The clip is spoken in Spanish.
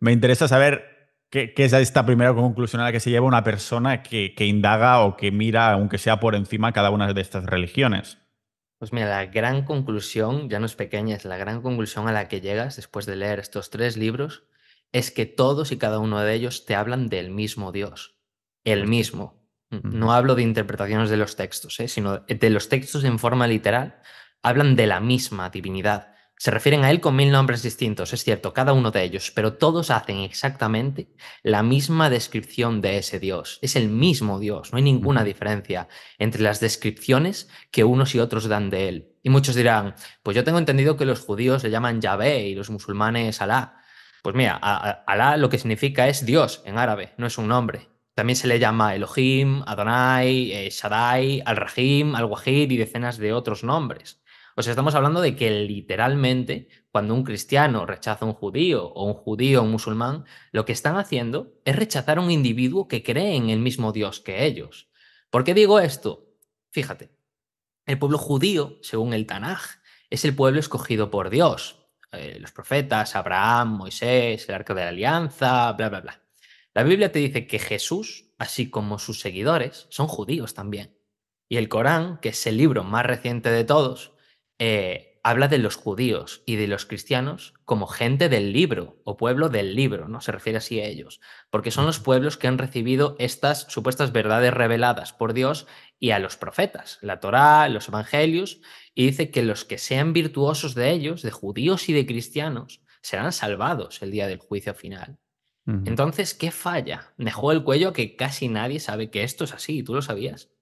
me interesa saber qué, es esta primera conclusión a la que se lleva una persona que, indaga o que mira, aunque sea por encima, cada una de estas religiones. Pues mira, la gran conclusión, ya no es pequeña, es la gran conclusión a la que llegas después de leer estos tres libros, es que todos y cada uno de ellos te hablan del mismo Dios, el mismo. Mm, no hablo de interpretaciones de los textos, ¿eh? sino de los textos en forma literal, hablan de la misma divinidad. Se refieren a él con mil nombres distintos, es cierto, cada uno de ellos, pero todos hacen exactamente la misma descripción de ese Dios. Es el mismo Dios, no hay ninguna diferencia entre las descripciones que unos y otros dan de él. Y muchos dirán, pues yo tengo entendido que los judíos le llaman Yahvé y los musulmanes Alá. Pues mira, Alá lo que significa es Dios en árabe, no es un nombre. También se le llama Elohim, Adonai, eh, Shaddai, Al-Rahim, Al-Wahid y decenas de otros nombres. Pues estamos hablando de que literalmente cuando un cristiano rechaza a un judío o un judío un musulmán, lo que están haciendo es rechazar a un individuo que cree en el mismo Dios que ellos. ¿Por qué digo esto? Fíjate, el pueblo judío, según el Tanaj, es el pueblo escogido por Dios. Eh, los profetas, Abraham, Moisés, el arco de la alianza, bla, bla, bla. La Biblia te dice que Jesús, así como sus seguidores, son judíos también. Y el Corán, que es el libro más reciente de todos, eh, habla de los judíos y de los cristianos como gente del libro o pueblo del libro, ¿no? Se refiere así a ellos, porque son los pueblos que han recibido estas supuestas verdades reveladas por Dios y a los profetas, la Torá, los evangelios, y dice que los que sean virtuosos de ellos, de judíos y de cristianos, serán salvados el día del juicio final. Entonces, ¿qué falla? Me Dejó el cuello que casi nadie sabe que esto es así, ¿tú lo sabías?